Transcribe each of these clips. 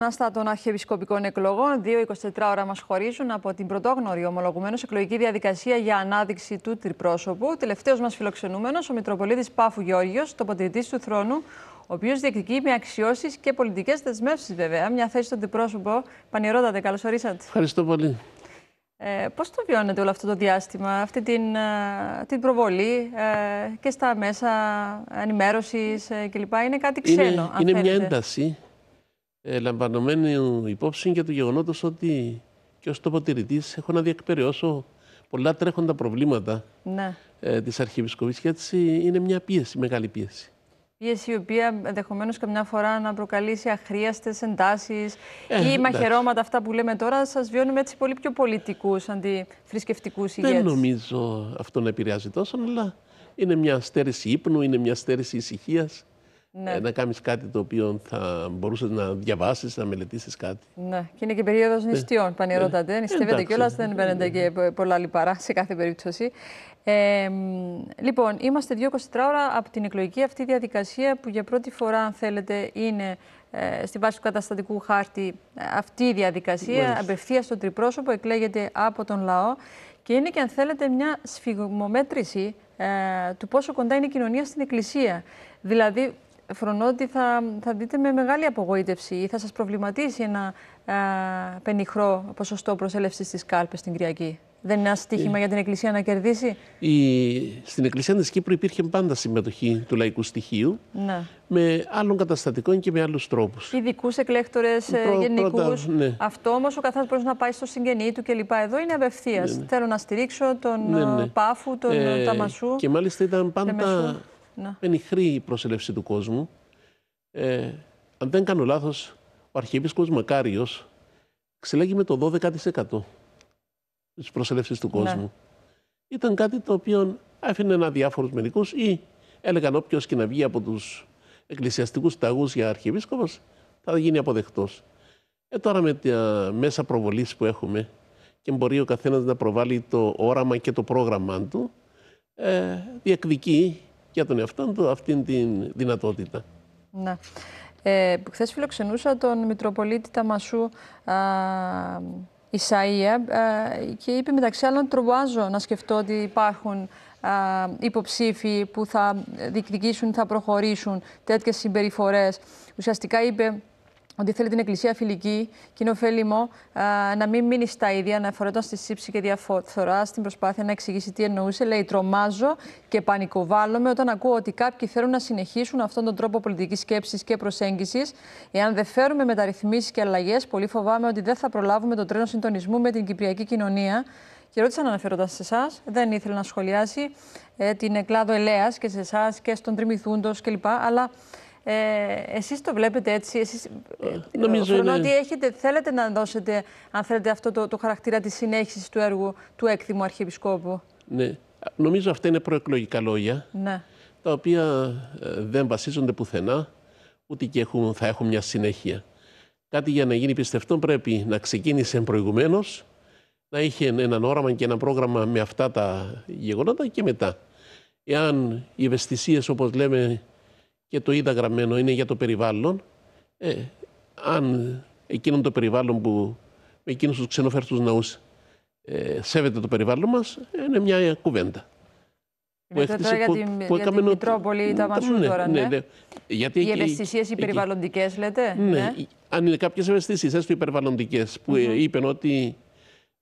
Αναστά των αρχιεπισκοπικών εκλογών, δύο 24 ώρα μας χωρίζουν από την πρωτόγνωρη ομολογουμένως εκλογική διαδικασία για ανάδειξη του τριπρόσωπου. Τελευταίος μας φιλοξενούμενος, ο Μητροπολίτης Πάφου Γεώργιος, τοποθετητή του θρόνου, ο οποίος διεκδικεί με αξιώσεις και πολιτικές δεσμεύσεις, βέβαια, μια θέση στον τριπρόσωπο. Πανιερότατε, καλώς ορίσατε. Ευχαριστώ πολύ. Ε, Πώς το βιώνετε όλο αυτό το διάστημα, αυτή την, ε, την προβολή ε, και στα μέσα ενημέρωσης ε, κλπ. Είναι κάτι ξένο. Είναι, είναι μια ένταση ε, υπόψη και του γεγονότος ότι και ως τοποτηρητή έχω να διεκπαιρεώσω πολλά τρέχοντα προβλήματα ναι. ε, της Αρχιεπισκοπής και έτσι είναι μια πίεση, μεγάλη πίεση. Πίεση η οποία ενδεχομένως καμιά φορά να προκαλέσει αχρίαστες εντάσεις ε, ή μαχαιρώματα, αυτά που λέμε τώρα, σας βιώνουμε έτσι πολύ πιο πολιτικούς αντί θρησκευτικού ηγέτες. Δεν νομίζω αυτό να επηρεάζει τόσο, αλλά είναι μια στέρηση ύπνου, είναι μια στέρηση ησυχίας ναι. Ε, να κάνεις κάτι το οποίο θα μπορούσες να διαβάσεις, να μελετήσεις κάτι. Ναι, και είναι και περίοδος ε, νηστείων. Ναι. Πανηρότατε, ε, ναι. νηστεύετε κιόλας, δεν παίρνετε και πολλά λιπαρά σε κάθε περίπτωση. Ε, λοιπόν, είμαστε 24 ώρα από την εκλογική αυτή διαδικασία που για πρώτη φορά, αν θέλετε, είναι στη βάση του καταστατικού χάρτη αυτή η διαδικασία. Απευθείας στο τριπρόσωπο, εκλέγεται από τον λαό και είναι και, αν θέλετε, μια σφιγμομέτρηση ε, του πόσο κοντά είναι η κοινωνία στην Εκκλησία. Δηλαδή, φρονώ ότι θα, θα δείτε με μεγάλη απογοήτευση ή θα σας προβληματίσει ένα α, πενιχρό ποσοστό προσέλευσης στις κάλπες την Κυριακή. Δεν είναι ένα στοίχημα ε, για την Εκκλησία να κερδίσει. Η, στην Εκκλησία της Κύπρου υπήρχε πάντα συμμετοχή του λαϊκού στοιχείου ναι. με άλλων καταστατικών και με άλλους τρόπους. Ειδικούς εκλέκτορες, ε, γενικούς. Ναι. Αυτό όμως ο καθένας μπορεί να πάει στο συγγενή του κλπ. Εδώ είναι απευθείας. Ναι, ναι, Θέλω να στηρίξω τον Πάφου, τον ε, Ταμασού. Και μάλιστα ήταν πάντα... Ναι. Είναι η προσελεύση του κόσμου. Ε, αν δεν κάνω λάθος, ο Αρχιεπίσκοπος Μακάριος ξελέγει με το 12% της προσέλευση του ναι. κόσμου. Ήταν κάτι το οποίο άφηνε ένα διάφορους μερικούς ή έλεγαν όποιος και να βγει από τους εκκλησιαστικούς ταγούς για αρχιεπίσκοπος θα γίνει αποδεκτός. Ε, τώρα με τα μέσα προβολής που έχουμε και μπορεί ο καθένας να προβάλλει το όραμα και το πρόγραμμά του, ε, διεκδικεί για τον εαυτό του αυτήν την δυνατότητα. Ναι. Ε, Χθες φιλοξενούσα τον Μητροπολίτη Ταμασού α, Ισαΐα και είπε μεταξύ άλλων τρομάζω να σκεφτώ ότι υπάρχουν υποψήφοι που θα διεκδικήσουν, θα προχωρήσουν τέτοιες συμπεριφορές. Ουσιαστικά είπε ότι θέλει την Εκκλησία φιλική και είναι ωφέλιμο να μην μείνει στα ίδια, αναφορώντα στη σύψη και διαφθορά στην προσπάθεια να εξηγήσει τι εννοούσε. Λέει: Τρομάζω και πανικοβάλλομαι όταν ακούω ότι κάποιοι θέλουν να συνεχίσουν αυτόν τον τρόπο πολιτικής σκέψης και προσέγγισης. Εάν δεν φέρουμε μεταρρυθμίσεις και αλλαγές, πολύ φοβάμαι ότι δεν θα προλάβουμε το τρένο συντονισμού με την κυπριακή κοινωνία. Και ρώτησα αναφέροντα σε εσάς, δεν ήθελε να σχολιάσει ε, την κλάδο Ελέας και σε εσάς και στον Τριμηθούντος κλπ. Αλλά ε, εσείς το βλέπετε έτσι, εσείς ε, Νομίζω ότι έχετε, θέλετε να δώσετε, αν θέλετε, αυτό το, το χαρακτήρα της συνέχισης του έργου του έκθυμου Αρχιεπισκόπου. Ναι. Νομίζω αυτά είναι προεκλογικά λόγια, ναι. τα οποία ε, δεν βασίζονται πουθενά, ούτε και θα έχουν μια συνέχεια. Κάτι για να γίνει πιστευτό πρέπει να ξεκίνησε προηγουμένως, να είχε έναν όραμα και ένα πρόγραμμα με αυτά τα γεγονότα και μετά. Εάν οι ευαισθησίες, όπως λέμε, και το είδα γραμμένο, είναι για το περιβάλλον. Ε, αν εκείνο το περιβάλλον που με εκείνους τους ξενοφέρτου ναούς ε, σέβεται το περιβάλλον μας, ε, είναι μια κουβέντα. Που έφτιαξε για την, που, για την Μητρόπολη τα Μασού ναι, τώρα, ναι, ναι. ναι. Γιατί οι ευαισθησίες οι λέτε. Ναι. ναι. Αν είναι κάποιες ευαισθησίες, έστω οι που mm -hmm. είπαν ότι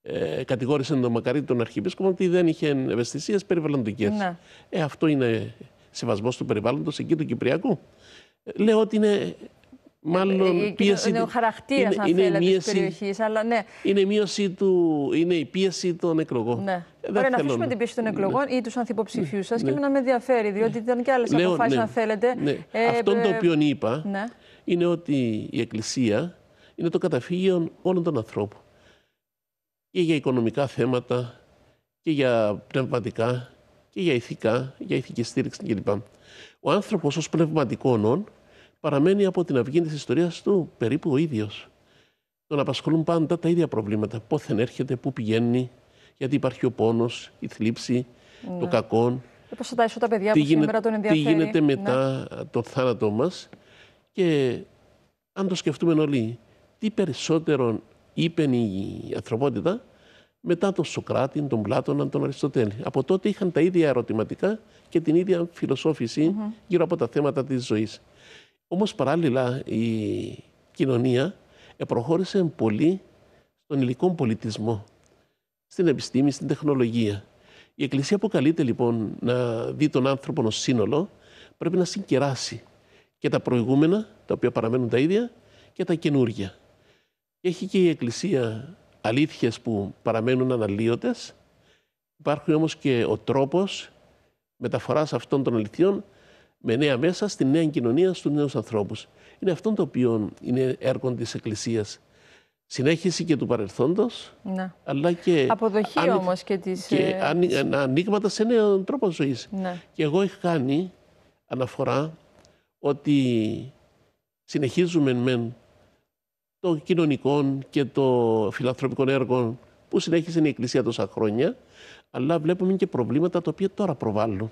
ε, κατηγόρησαν τον Μακαρίτη τον Αρχιεπίσκοπο ότι δεν είχε ευαισθησίες περιβαλλοντικές. Ε, αυτό είναι σεβασμός του περιβάλλοντος εκεί του Κυπριακού. Ε, λέω ότι είναι μάλλον ε, ε, ε πίεση. Είναι ο χαρακτήρας είναι, είναι θέλετε, αλλά ναι. Είναι, του, είναι η πίεση των εκλογών. Ναι. Δεν Ωραία, να αφήσουμε την πίεση των ναι. εκλογών ναι. ή τους ανθυποψηφίους σας ναι. και να με ενδιαφέρει, διότι ήταν και άλλες ναι. αποφάσεις, ναι. αν θέλετε. Αυτό το οποίο είπα είναι ότι η Εκκλησία είναι το καταφύγιο όλων των ανθρώπων. Και για οικονομικά θέματα και για πνευματικά και για ηθικά, για ηθική στήριξη κλπ. Ο άνθρωπος ως πνευματικό νόν παραμένει από την αυγή της ιστορίας του περίπου ο ίδιος. Τον απασχολούν πάντα τα ίδια προβλήματα. Πόθεν έρχεται, πού πηγαίνει, γιατί υπάρχει ο πόνος, η θλίψη, ναι. το κακό. Ε, Πώς τα τα παιδιά που γίνεται, σήμερα τον ενδιαφέρει. Τι γίνεται ναι. μετά ναι. θάνατό μας. Και αν το σκεφτούμε όλοι, τι περισσότερο είπε η ανθρωπότητα, μετά τον Σοκράτη, τον Πλάτωνα, τον Αριστοτέλη. Από τότε είχαν τα ίδια ερωτηματικά και την ίδια γύρω από τα θέματα της ζωής. Όμως παράλληλα η κοινωνία προχώρησε πολύ στον υλικό πολιτισμό, στην επιστήμη, στην τεχνολογία. Η Εκκλησία που καλείται λοιπόν να δει τον άνθρωπο ως σύνολο πρέπει να συγκεράσει και τα προηγούμενα, τα οποία παραμένουν τα ίδια, και τα καινούργια. Έχει και η Εκκλησία αλήθειες που παραμένουν αναλύωτες, υπάρχει όμως και ο τρόπος μεταφοράς αυτών των αληθιών με νέα μέσα στη νέα κοινωνία στους νέους ανθρώπους. Είναι αυτό το οποίο είναι έργο της Εκκλησίας. Συνέχιση και του παρελθόντος, ναι. αλλά και... Αποδοχή όμως και της... Και ε, ανοίγματα σε νέο τρόπο ζωής. Ναι. Και εγώ είχα κάνει αναφορά ότι συνεχίζουμε μεν των κοινωνικών και των φιλανθρωπικών έργων που συνέχισε η Εκκλησία τόσα χρόνια, αλλά βλέπουμε και προβλήματα τα οποία τώρα προβάλλουν.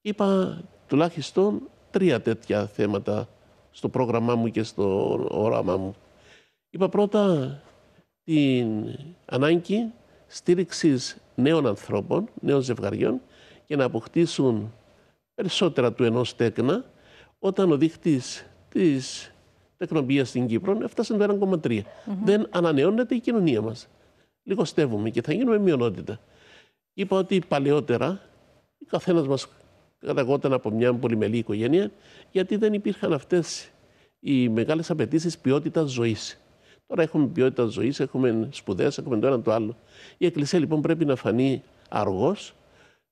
Είπα τουλάχιστον τρία τέτοια θέματα στο πρόγραμμά μου και στο όραμά μου. Είπα πρώτα την ανάγκη στήριξης νέων ανθρώπων, νέων ζευγαριών και να αποκτήσουν περισσότερα του ενός τέκνα όταν ο δείχτης της τεκνομπία στην Κύπρο έφτασε το 1,3. Δεν ανανεώνεται η κοινωνία μας. Λιγοστεύουμε και θα γίνουμε μειονότητα. Είπα ότι παλαιότερα ο καθένας μας καταγόταν από μια πολυμελή οικογένεια, γιατί δεν υπήρχαν αυτές οι μεγάλες απαιτήσεις ποιότητας ζωής. Τώρα έχουμε ποιότητα ζωής, έχουμε σπουδές, έχουμε το ένα το άλλο. Η Εκκλησία λοιπόν πρέπει να φανεί αργός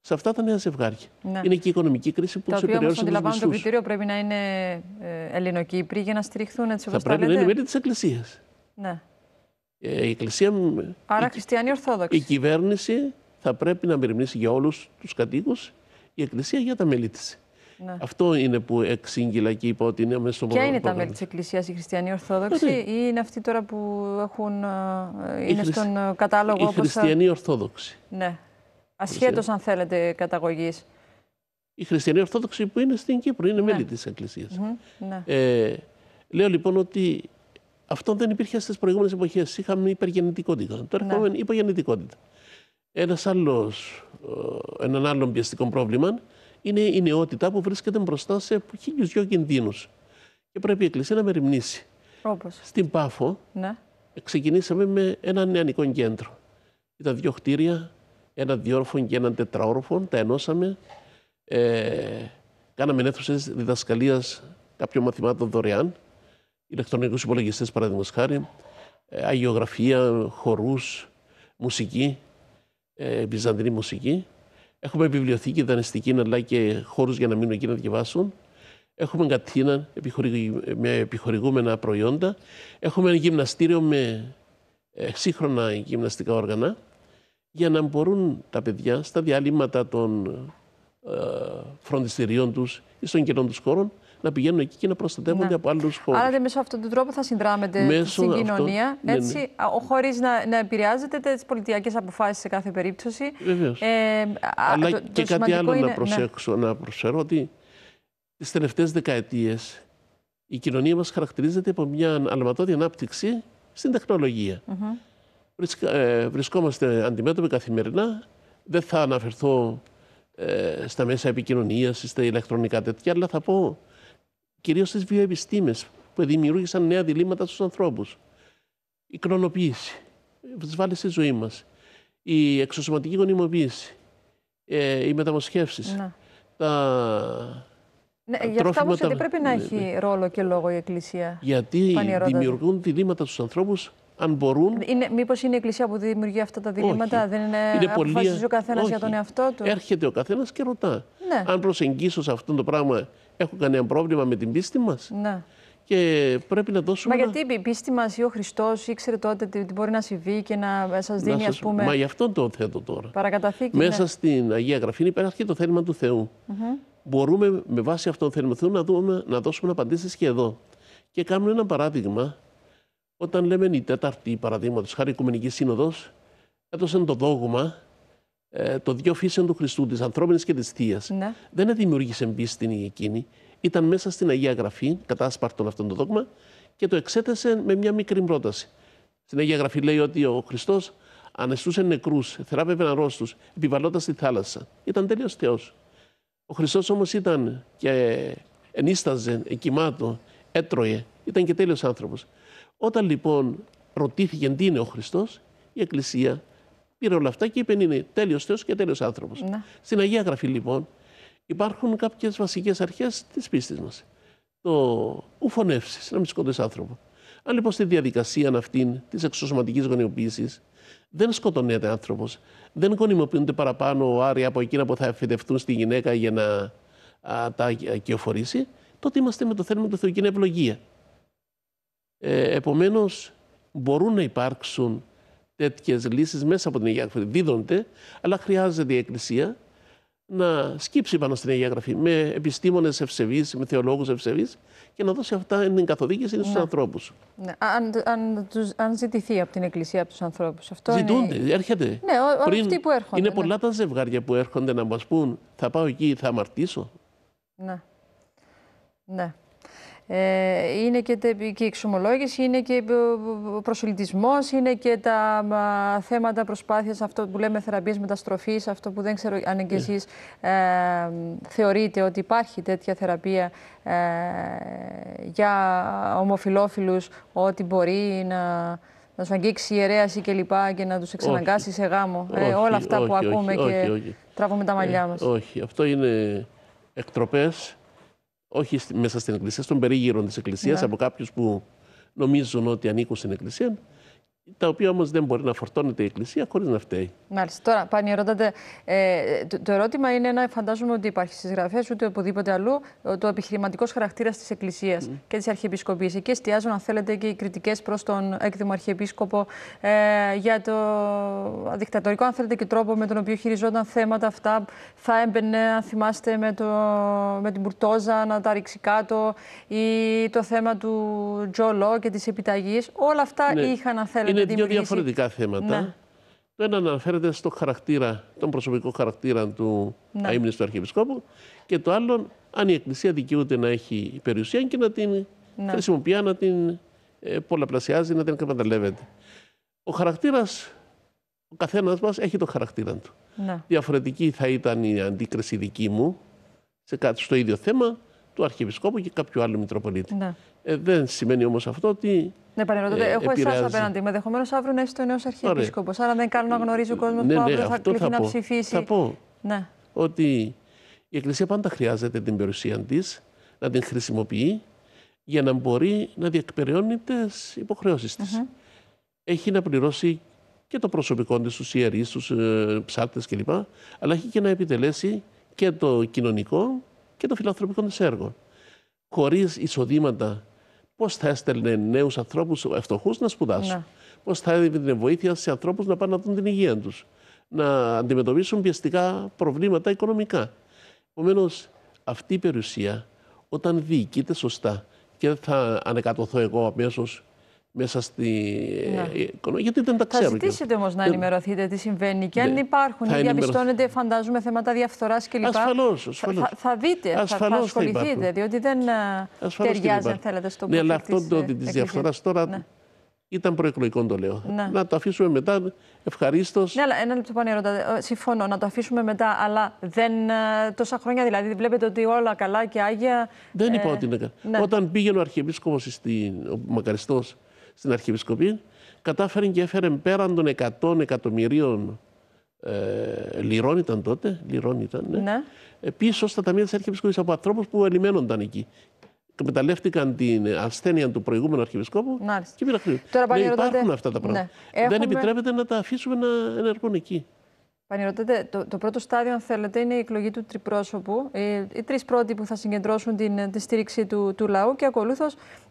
σε αυτά τα νέα ζευγάρια. Ναι. Είναι και η οικονομική κρίση που του επηρεάζει. Το οποίο το κριτήριο πρέπει να είναι ε, ελληνοκύπροι για να στηριχθούν έτσι όπω Θα πρέπει να είναι μέλη της εκκλησίας. Ναι. Ε, η Εκκλησία... Άρα η, χριστιανοί ορθόδοξοι. Η κυβέρνηση θα πρέπει να μεριμνήσει για όλους τους κατοικού, η Εκκλησία για τα μέλη της. Ναι. Αυτό είναι που εξήγηλα και είπα ότι είναι μέσω στο Ποια είναι τα μέλη της Εκκλησίας, οι Χριστιανοί Ορθόδοξοι, ε, ναι. ή είναι αυτοί τώρα που έχουν, ε, είναι στον κατάλογο. Οι όπως... Χριστιανοί Ορθόδοξοι. Ναι. Ασχέτως αν θέλετε καταγωγής. Η χριστιανοί Ορθόδοξοι που είναι στην Κύπρο είναι ναι. μέλη της Εκκλησίας. Ναι. Ε, λέω λοιπόν ότι αυτό δεν υπήρχε στις προηγούμενες εποχές. Είχαμε υπεργεννητικότητα. Τώρα ναι. έχουμε υπογεννητικότητα. Ένας άλλος, έναν άλλο πιεστικό πρόβλημα είναι η νεότητα που βρίσκεται μπροστά σε χίλιους δυο κινδύνους. Και πρέπει η Εκκλησία να μεριμνήσει. Όπως. Στην Πάφο ναι. ξεκινήσαμε με ένα νεανικό κέντρο. Ήταν δύο χτίρια, ένα διόρφων και έναν τετραόρφων, τα ενώσαμε. Ε, κάναμε αίθουσες διδασκαλίας κάποιων μαθημάτων δωρεάν, ηλεκτρονικούς υπολογιστές παραδείγματος χάρη, ε, αγιογραφία, χορούς, μουσική, ε, βυζαντινή μουσική. Έχουμε βιβλιοθήκη δανειστική, αλλά και χώρους για να μείνουν εκεί να διαβάσουν. Έχουμε κατίνα με επιχορηγούμενα προϊόντα. Έχουμε ένα γυμναστήριο με ε, σύγχρονα γυμναστικά όργανα για να μπορούν τα παιδιά στα διαλύματα των ε, φροντιστηρίων τους ή στον κοινών τους χώρων να πηγαίνουν εκεί και να προστατεύονται ναι. από άλλους χώρου. Άρα, μέσω αυτόν τον τρόπο θα συνδράμετε στην κοινωνία. έτσι, ναι, ναι. χωρίς να, να επηρεάζετε τις πολιτιακές αποφάσεις σε κάθε περίπτωση. Βεβαίως. Ε, Αλλά το, και κάτι άλλο να ναι. προσέξω, να προσφέρω ότι τις τελευταίες δεκαετίες η κοινωνία μας χαρακτηρίζεται από μια αλματώδη ανάπτυξη στην τεχνολογία. Ε, βρισκόμαστε αντιμέτωποι καθημερινά. Δεν θα αναφερθώ ε, στα μέσα επικοινωνίας, στα ηλεκτρονικά τέτοια, αλλά θα πω κυρίως στις βιοεπιστήμες που δημιούργησαν νέα διλήμματα στους ανθρώπους. Η κλωνοποίηση, βάλει στη ζωή μας, η εξωσωματική γονιμοποίηση, ε, οι μεταμοσχεύσεις, ναι. τα... Ναι, γι' αυτά όμω γιατί πρέπει να ναι, έχει ναι. ρόλο και λόγο η Εκκλησία. Γιατί δημιουργούν διλήμματα στους ανθρώπους αν μπορούν. Είναι, μήπως είναι η Εκκλησία που δημιουργεί αυτά τα διλήμματα, δεν είναι, είναι αποφασίζει ο καθένας για τον εαυτό του. Έρχεται ο καθένας και ρωτά. Ναι. Αν προσεγγίσω σε αυτό το πράγμα, έχω κανένα πρόβλημα με την πίστη μας. Ναι. Και πρέπει να δώσουμε. Μα γιατί η πίστη μας ή ο Χριστός ήξερε τότε τι μπορεί να συμβεί και να σας δίνει, να πούμε. Μα γι' αυτό το θέτω τώρα. Παρακαταθήκη. Ναι. Μέσα ναι. στην Αγία Γραφή υπάρχει το θέλημα του Θεού. Μπορούμε με βάση αυτό το θέλημα του Θεού να, δούμε, να δώσουμε απαντήσεις και εδώ. Και κάνουμε ένα παράδειγμα όταν λέμε η τέταρτη, παραδείγματος χάρη, Οικουμενική Σύνοδος, έδωσε το δόγμα ε, το δύο φύσεων του Χριστού, της ανθρώπινης και της θείας. Ναι. Δεν δημιούργησε πίστη εκείνη. Ήταν μέσα στην Αγία Γραφή, κατάσπαρτον αυτό το δόγμα, και το εξέτασε με μια μικρή πρόταση. Στην Αγία Γραφή λέει ότι ο Χριστός ανεστούσε νεκρούς, θεράπευε αρρώστους, επιβαλλώντας στη θάλασσα. Ήταν τέλειος Θεός. Ο Χριστός όμως ήταν και ενίσταζε, εκοιμάτο, έτρωε. Ήταν και τέλειος άνθρωπος. Όταν λοιπόν ρωτήθηκε τι είναι ο Χριστός, η Εκκλησία πήρε όλα αυτά και είπε είναι τέλειος Θεός και τέλειος άνθρωπος. Ναι. Στην Αγία Γραφή λοιπόν υπάρχουν κάποιες βασικές αρχές της πίστης μας. Το ουφωνεύσεις, να μην σκοτώσει άνθρωπο. Αν λοιπόν στη διαδικασία αυτή της εξωσωματικής γονιοποίηση δεν σκοτωνέται άνθρωπος, δεν γονιμοποιούνται παραπάνω άρια από εκείνα που θα εφηδευτούν στη γυναίκα για να τα κυοφορήσει, τότε είμαστε με το θέμα του Θεού και ευλογία. Ε, επομένως, μπορούν να υπάρξουν τέτοιες λύσεις μέσα από την Αγία Γραφή. Δίδονται, αλλά χρειάζεται η Εκκλησία να σκύψει πάνω στην Αγία Γραφή με επιστήμονες ευσεβείς, με θεολόγους ευσεβείς και να δώσει αυτά την καθοδήγηση στους ναι. ανθρώπους. Ναι. Αν, αν, αν, ζητηθεί από την Εκκλησία από τους ανθρώπους. Αυτό Ζητούνται, είναι... έρχεται. Ναι, ό, αυτοί που έρχονται. Είναι ναι. πολλά τα ζευγάρια που έρχονται να μας πούν θα πάω εκεί, θα αμαρτήσω. Ναι. Ναι. Ε, είναι και η εξομολόγηση, είναι και ο είναι και τα θέματα προσπάθειας, αυτό που λέμε θεραπείας μεταστροφής, αυτό που δεν ξέρω αν και ναι. εσείς ε, θεωρείτε ότι υπάρχει τέτοια θεραπεία ε, για ομοφιλόφιλους, ότι μπορεί να να σου αγγίξει η και και να τους εξαναγκάσεις σε γάμο. όλα αυτά που ακούμε και τραβούμε τα μαλλιά μας. όχι, αυτό είναι εκτροπές όχι μέσα στην Εκκλησία, στον περίγυρο της Εκκλησίας, ναι. από κάποιους που νομίζουν ότι ανήκουν στην Εκκλησία, τα οποία όμως δεν μπορεί να φορτώνεται η Εκκλησία χωρίς να φταίει. Μάλιστα. Τώρα, πάνε ρωτάτε, ε, το, ερώτημα είναι να φαντάζομαι ότι υπάρχει στις γραφές ούτε οπουδήποτε αλλού, το επιχειρηματικός χαρακτήρας της Εκκλησίας mm. και της Αρχιεπισκοπής. Εκεί εστιάζουν, αν θέλετε, και οι κριτικές προς τον έκδημο Αρχιεπίσκοπο ε, για το δικτατορικό, αν θέλετε, και τρόπο με τον οποίο χειριζόταν θέματα αυτά. Θα έμπαινε, αν θυμάστε, με, το, με την Μπουρτόζα να τα ρίξει κάτω ή το θέμα του Τζολό και της επιταγής. Όλα αυτά ναι. είχαν, αν θέλετε είναι δύο διαφορετικά θέματα. Ναι. Το ένα αναφέρεται στο χαρακτήρα, τον προσωπικό χαρακτήρα του ναι. αείμνης του Αρχιεπισκόπου και το άλλο αν η Εκκλησία δικαιούται να έχει περιουσία και να την ναι. χρησιμοποιεί, να την ε, πολλαπλασιάζει, να την εκμεταλλεύεται. Ο χαρακτήρας, ο καθένας μας έχει το χαρακτήρα του. Ναι. Διαφορετική θα ήταν η αντίκριση δική μου σε κάτι, στο ίδιο θέμα του Αρχιεπισκόπου και κάποιου άλλου Μητροπολίτη. Ναι. Ε, δεν σημαίνει όμως αυτό ότι ναι, Ε, έχω εσάς απέναντί με. Ενδεχομένω αύριο να είσαι το νέος Αρχιεπίσκοπος. Άρα δεν κάνω να ε, γνωρίζει ναι, ο κόσμο ναι, που αύριο θα κληθεί να ψηφίσει. Θα πω ναι. ότι η Εκκλησία πάντα χρειάζεται την περιουσία της, να την χρησιμοποιεί για να μπορεί να διεκπεραιώνει τις υποχρεώσεις της. Mm Έχει να πληρώσει και το προσωπικό της, τους ιερείς, τους ε, κλπ. Αλλά έχει και να επιτελέσει και το κοινωνικό και το φιλανθρωπικό της έργο. Χωρίς εισοδήματα Πώς θα έστελνε νέους ανθρώπους φτωχούς να σπουδάσουν. Ναι. Πώς θα έδινε βοήθεια σε ανθρώπους να πάνε να δουν την υγεία τους. Να αντιμετωπίσουν πιεστικά προβλήματα οικονομικά. Επομένως, αυτή η περιουσία, όταν διοικείται σωστά, και δεν θα ανεκατοθώ εγώ αμέσως μέσα στη ναι. ε, οικονομία, γιατί δεν τα ξέρουμε ξέρω. Θα ζητήσετε όμως να ενημερωθείτε τι συμβαίνει και αν ναι. υπάρχουν ή διαπιστώνετε, φαντάζομαι, θέματα διαφθοράς κλπ. Ασφαλώς. Θα, θα δείτε, θα, θα ασχοληθείτε, διότι δεν ε, ταιριάζει, αν θέλετε, στον Ναι, αλλά αυτό το ότι της ε, διαφθοράς τώρα ναι. ήταν προεκλογικό, το λέω. Ναι. Να το αφήσουμε μετά, ευχαρίστως. Ναι, αλλά ένα λεπτό πάνω ερώτα. Συμφωνώ, να το αφήσουμε μετά, αλλά δεν. τόσα χρόνια δηλαδή βλέπετε ότι όλα καλά και άγια. Δεν είπα ότι είναι καλά. Όταν πήγαινε ο Αρχιεπίσκοπος, ο Μακαριστός, στην Αρχιεπισκοπή, κατάφερε και έφερε πέραν των 100 εκατομμυρίων ε, λιρών ήταν τότε, λιρών ήταν, ναι, ναι. Ε, πίσω στα ταμεία της Αρχιεπισκοπής από ανθρώπους που ελιμένονταν εκεί. Εκμεταλλεύτηκαν την ασθένεια του προηγούμενου Αρχιεπισκόπου και πήραν χρήματα. Ναι, αυτά τα πράγματα. Ναι. Δεν επιτρέπεται να τα αφήσουμε να ενεργούν εκεί. Πανηρωτάτε, το, το πρώτο στάδιο, αν θέλετε, είναι η εκλογή του τριπρόσωπου. Ε, οι τρεις πρώτοι που θα συγκεντρώσουν την, ε, τη στήριξη του, του λαού και ακολούθως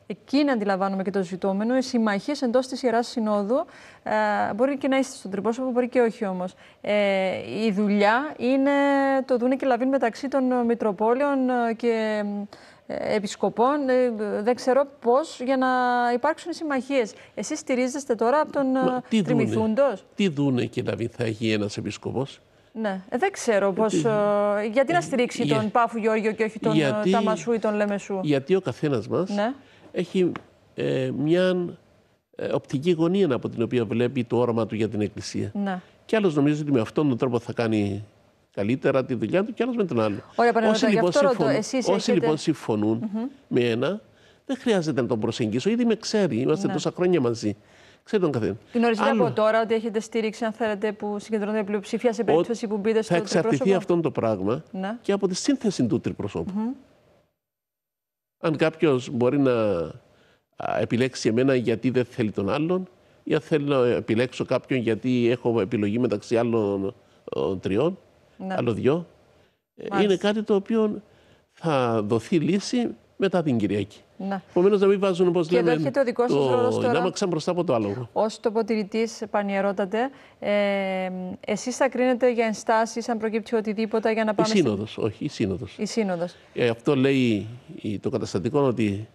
Εκείνα αντιλαμβάνομαι και το ζητούμενο. Οι συμμαχίες εντός της Ιεράς Συνόδου ε, μπορεί και να είστε στον τριπρόσωπο, μπορεί και όχι όμως. Ε, η δουλειά είναι το δούνε και λαβήν μεταξύ των ε, Μητροπόλεων και ε, επισκοπών, ε, δεν ξέρω πώς, για να υπάρξουν συμμαχίες. Εσείς στηρίζεστε τώρα από τον ε, Τριμηθούντος. τι δούνε και να μην θα έχει ένας επισκοπός. Ναι, δεν ξέρω πώς, γιατί, να στηρίξει τον Πάφου Γιώργιο και όχι τον Ταμασού ή τον Λεμεσού. Γιατί ο καθένας μας ναι. έχει μια οπτική γωνία από την οποία βλέπει το όραμα του για την Εκκλησία. Ναι. Και άλλος νομίζει ότι με αυτόν τον τρόπο θα κάνει καλύτερα τη δουλειά του και άλλος με τον άλλο. Ωραία, όσοι λοιπόν, συμφωνούν, όσοι έχετε... λοιπόν συμφωνούν mm -hmm. με ένα, δεν χρειάζεται να τον προσεγγίσω, ήδη με ξέρει, είμαστε ναι. τόσα χρόνια μαζί. Ξέρει τον καθένα. Γνωρίζετε από τώρα ότι έχετε στήριξη, αν θέλετε, που συγκεντρώνεται πλειοψηφία σε περίπτωση ο... που μπείτε στο τριπρόσωπο. Θα εξαρτηθεί αυτό το πράγμα ναι. και από τη σύνθεση του τριπροσώπου. Mm -hmm. Αν κάποιος μπορεί να επιλέξει εμένα γιατί δεν θέλει τον άλλον, ή αν θέλω να επιλέξω κάποιον γιατί έχω επιλογή μεταξύ άλλων ε, τριών, ναι. άλλο δυο. Ε, είναι κάτι το οποίο θα δοθεί λύση μετά την Κυριακή. Ναι. Επομένως, να μην βάζουν όπως λέμε. Και εδώ έχετε ο δικός σα ρόλος Να μπροστά από το άλλο. Ω τοποτηρητή, πανιερότατε, ε, εσείς θα κρίνετε για ενστάσεις, αν προκύψει οτιδήποτε, για να πάμε. Η σύνοδος, όχι, η σύνοδος. Η σύνοδος. Ε, αυτό λέει το καταστατικό ότι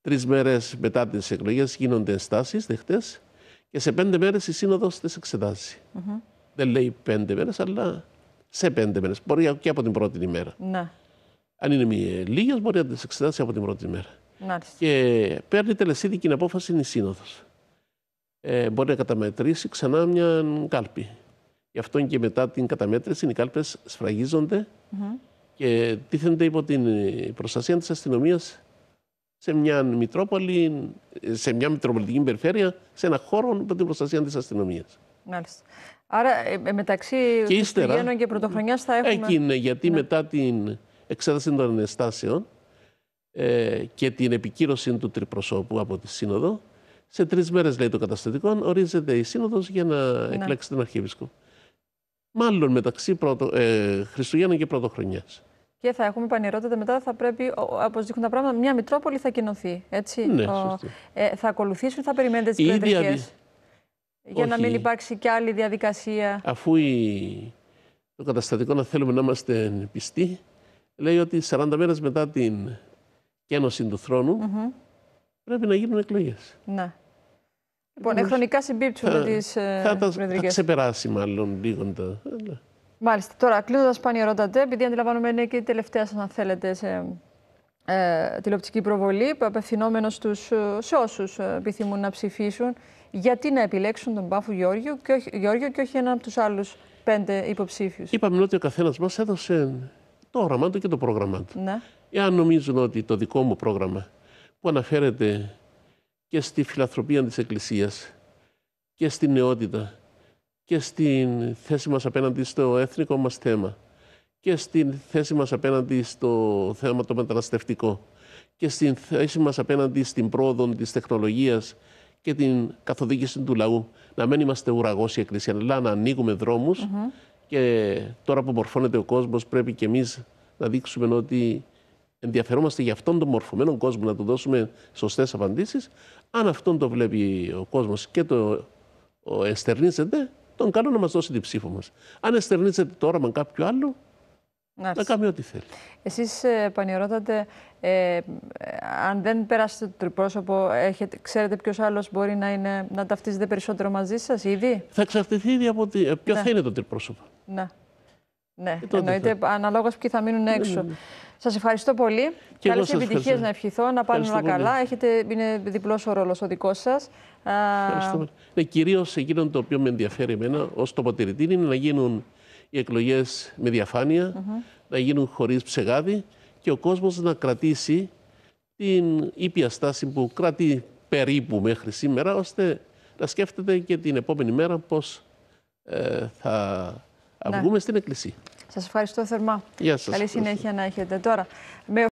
τρεις μέρες μετά τις εκλογές γίνονται ενστάσεις δεχτές και σε πέντε μέρες η σύνοδος τις εξεταζει mm -hmm. Δεν λέει πέντε μέρες, αλλά σε πέντε μέρες. Μπορεί και από την πρώτη ημέρα. Να. Αν είναι λίγες, μπορεί να τις εξετάσει από την πρώτη ημέρα. Και παίρνει τελεσίδικη απόφαση η σύνοδος. Ε, μπορεί να καταμετρήσει ξανά μια κάλπη. Γι' αυτό και μετά την καταμέτρηση οι κάλπες και τίθενται υπό την προστασία της αστυνομίας σε μια Μητρόπολη, σε μια Μητροπολιτική Περιφέρεια, σε ένα χώρο υπό την προστασία της αστυνομίας. Μάλιστα. Άρα ε, ε, μεταξύ και ύστερα, και πρωτοχρονιάς θα έχουμε... Εκείνη, γιατί ναι. μετά την εξέταση των ενστάσεων ε, και την επικύρωση του τριπροσώπου από τη Σύνοδο, σε τρεις μέρες λέει το καταστατικό, ορίζεται η Σύνοδος για να ναι. εκλέξει τον Αρχιεπισκό. Μάλλον μεταξύ πρωτο, ε, Χριστουγέννων και Πρωτοχρονιάς. Και θα έχουμε πανηρότητα μετά, θα πρέπει, όπω δείχνουν τα πράγματα, μια Μητρόπολη θα κοινωθεί. Έτσι. Ναι, ο, ε, θα ακολουθήσουν, θα περιμένετε τις για να μην υπάρξει κι άλλη διαδικασία. Αφού το καταστατικό να θέλουμε να είμαστε πιστοί, λέει ότι 40 μέρες μετά την κένωση του θρόνου πρέπει να γίνουν εκλογές. Ναι. Λοιπόν, χρονικά συμπίπτουν με τις ε, θα, θα, θα ξεπεράσει μάλλον λίγο τα... Μάλιστα. Τώρα, κλείνοντας η ρωτάτε, επειδή αντιλαμβάνομαι είναι και η τελευταία σας, αν θέλετε, σε ε, τηλεοπτική προβολή, απευθυνόμενος στους, ε, σε όσους ε, επιθυμούν να ψηφίσουν, γιατί να επιλέξουν τον Πάφο Γεώργιο και όχι, Γεώργιο και όχι έναν από τους άλλους πέντε υποψήφιους. Είπαμε ότι ο καθένας μας έδωσε το όραμά του και το πρόγραμμά του. Ναι. Εάν νομίζουν ότι το δικό μου πρόγραμμα που αναφέρεται και στη φιλανθρωπία της εκκλησίας και στη νεότητα και στην θέση μας απέναντι στο εθνικό μας θέμα και στη θέση μας απέναντι στο θέμα το μεταναστευτικό και στη θέση μας απέναντι στην πρόοδο της τεχνολογίας και την καθοδήγηση του λαού. Να μην είμαστε ουραγό η Εκκλησία, αλλά να ανοίγουμε δρόμους mm-hmm. Και τώρα που μορφώνεται ο κόσμος, πρέπει και εμείς να δείξουμε ότι ενδιαφερόμαστε για αυτόν τον μορφωμένο κόσμο, να του δώσουμε σωστές απαντήσεις. Αν αυτόν το βλέπει ο κόσμος και το εστερνίζεται, τον κάνω να μας δώσει την ψήφο μας. Αν εστερνίζεται το όραμα κάποιου άλλου, να κάνει ό,τι θέλει. Εσείς, ε, πανιερώτατε, ε, ε, αν δεν περάσετε το τριπρόσωπο, έχετε, ξέρετε ποιος άλλος μπορεί να, είναι, να ταυτίζεται περισσότερο μαζί σας ήδη. Θα εξαρτηθεί ήδη από τι, ε, ποιος ναι. θα είναι το τριπρόσωπο. Ναι. Ναι, εννοείται. Αναλόγως ποιοι θα μείνουν ναι, ναι, έξω. Ναι. Σας ευχαριστώ πολύ. Καλέ επιτυχίες να ευχηθώ, να πάρουν όλα καλά. Έχετε, είναι διπλός ο ρόλος ο δικός σας. Ευχαριστώ. Ναι, Κυρίως εκείνο το οποίο με ενδιαφέρει εμένα ως τοποτηρητή είναι να γίνουν οι εκλογές με διαφανεια να γίνουν χωρίς ψεγάδι και ο κόσμος να κρατήσει την ήπια στάση που κρατεί περίπου μέχρι σήμερα, ώστε να σκέφτεται και την επόμενη μέρα πώς ε, θα ναι. στην Εκκλησία. Σας ευχαριστώ θερμά. Γεια σας. Καλή συνέχεια να έχετε τώρα.